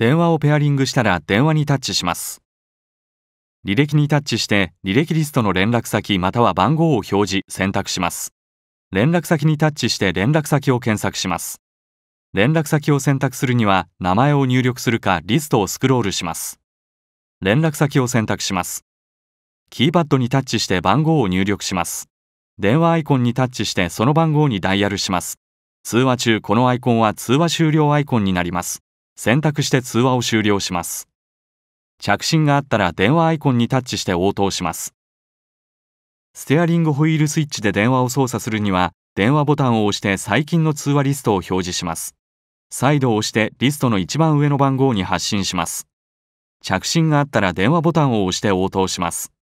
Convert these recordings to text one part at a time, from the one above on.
電話をペアリングしたら電話にタッチします。履歴にタッチして、履歴リストの連絡先または番号を表示、選択します。連絡先にタッチして連絡先を検索します。連絡先を選択するには、名前を入力するかリストをスクロールします。連絡先を選択します。キーパッドにタッチして番号を入力します。電話アイコンにタッチしてその番号にダイヤルします。通話中このアイコンは通話終了アイコンになります。選択して通話を終了します。着信があったら電話アイコンにタッチして応答します。ステアリングホイールスイッチで電話を操作するには、電話ボタンを押して最近の通話リストを表示します。再度押してリストの一番上の番号に発信します。着信があったら電話ボタンを押して応答します。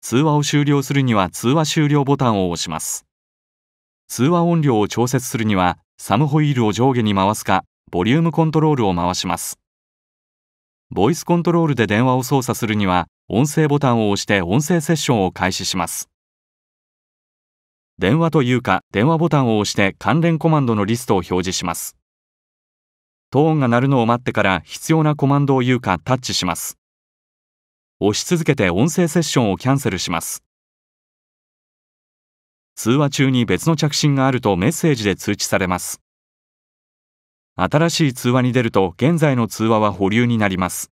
通話を終了するには通話終了ボタンを押します。通話音量を調節するには、サムホイールを上下に回すか、ボリュームコントロールを回しますボイスコントロールで電話を操作するには音声ボタンを押して音声セッションを開始します電話というか電話ボタンを押して関連コマンドのリストを表示しますトーンが鳴るのを待ってから必要なコマンドを言うかタッチします押し続けて音声セッションをキャンセルします通話中に別の着信があるとメッセージで通知されます新しい通話に出ると現在の通話は保留になります。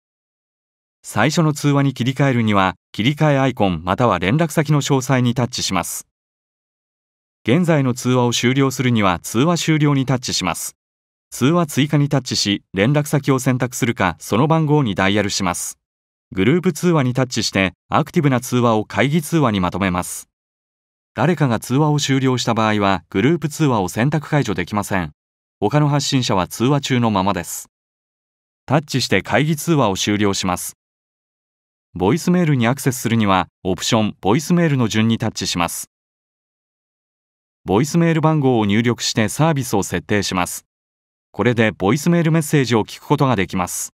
最初の通話に切り替えるには、切り替えアイコンまたは連絡先の詳細にタッチします。現在の通話を終了するには通話終了にタッチします。通話追加にタッチし、連絡先を選択するか、その番号にダイヤルします。グループ通話にタッチして、アクティブな通話を会議通話にまとめます。誰かが通話を終了した場合は、グループ通話を選択解除できません。他の発信者は通話中のままです。タッチして会議通話を終了します。ボイスメールにアクセスするには、オプション、ボイスメールの順にタッチします。ボイスメール番号を入力してサービスを設定します。これでボイスメールメッセージを聞くことができます。